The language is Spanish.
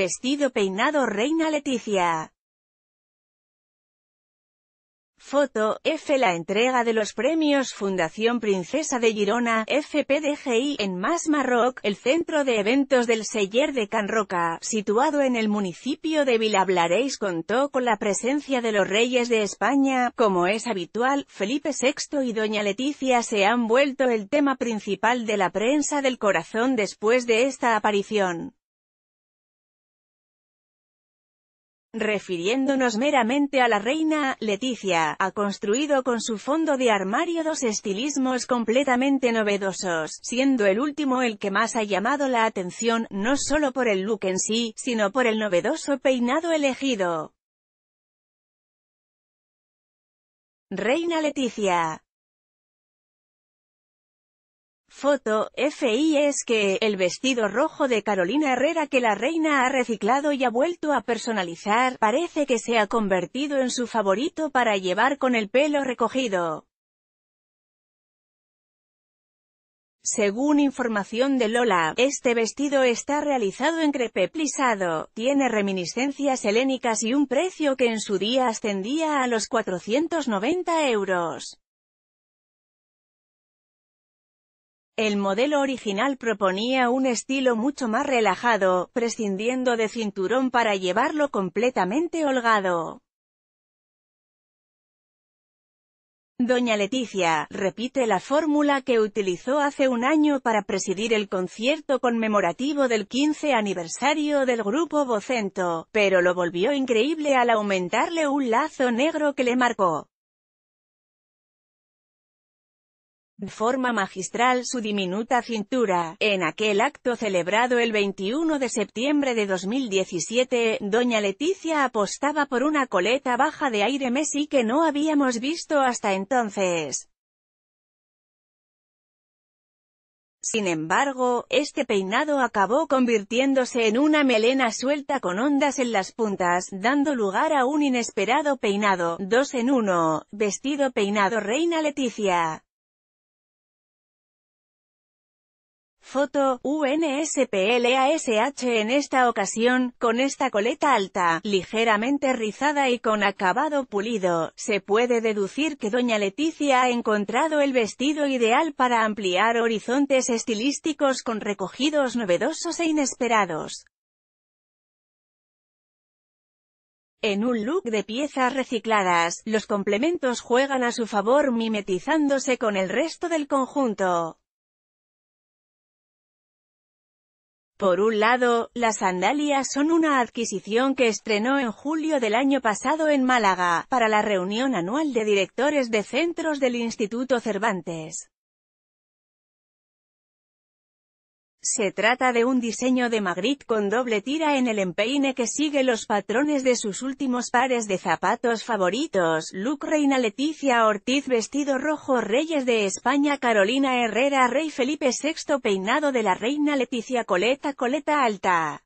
Vestido peinado Reina Leticia. Foto, F. La entrega de los premios Fundación Princesa de Girona, FPDGI, en Más Marroc, el centro de eventos del Seller de Can Roca, situado en el municipio de Vilablaréis contó con la presencia de los reyes de España, como es habitual, Felipe VI y Doña Leticia se han vuelto el tema principal de la prensa del corazón después de esta aparición. Refiriéndonos meramente a la reina, Leticia, ha construido con su fondo de armario dos estilismos completamente novedosos, siendo el último el que más ha llamado la atención, no solo por el look en sí, sino por el novedoso peinado elegido. Reina Leticia Foto, FI es que, el vestido rojo de Carolina Herrera que la reina ha reciclado y ha vuelto a personalizar, parece que se ha convertido en su favorito para llevar con el pelo recogido. Según información de Lola, este vestido está realizado en crepe plisado, tiene reminiscencias helénicas y un precio que en su día ascendía a los 490 euros. El modelo original proponía un estilo mucho más relajado, prescindiendo de cinturón para llevarlo completamente holgado. Doña Leticia, repite la fórmula que utilizó hace un año para presidir el concierto conmemorativo del 15 aniversario del grupo Vocento, pero lo volvió increíble al aumentarle un lazo negro que le marcó. de forma magistral su diminuta cintura. En aquel acto celebrado el 21 de septiembre de 2017, doña Leticia apostaba por una coleta baja de aire Messi que no habíamos visto hasta entonces. Sin embargo, este peinado acabó convirtiéndose en una melena suelta con ondas en las puntas, dando lugar a un inesperado peinado, dos en uno, vestido peinado Reina Leticia. Foto, UNSPLASH en esta ocasión, con esta coleta alta, ligeramente rizada y con acabado pulido, se puede deducir que doña Leticia ha encontrado el vestido ideal para ampliar horizontes estilísticos con recogidos novedosos e inesperados. En un look de piezas recicladas, los complementos juegan a su favor mimetizándose con el resto del conjunto. Por un lado, las sandalias son una adquisición que estrenó en julio del año pasado en Málaga, para la reunión anual de directores de centros del Instituto Cervantes. Se trata de un diseño de Magritte con doble tira en el empeine que sigue los patrones de sus últimos pares de zapatos favoritos, look Reina Leticia Ortiz vestido rojo Reyes de España Carolina Herrera Rey Felipe VI peinado de la Reina Leticia Coleta Coleta Alta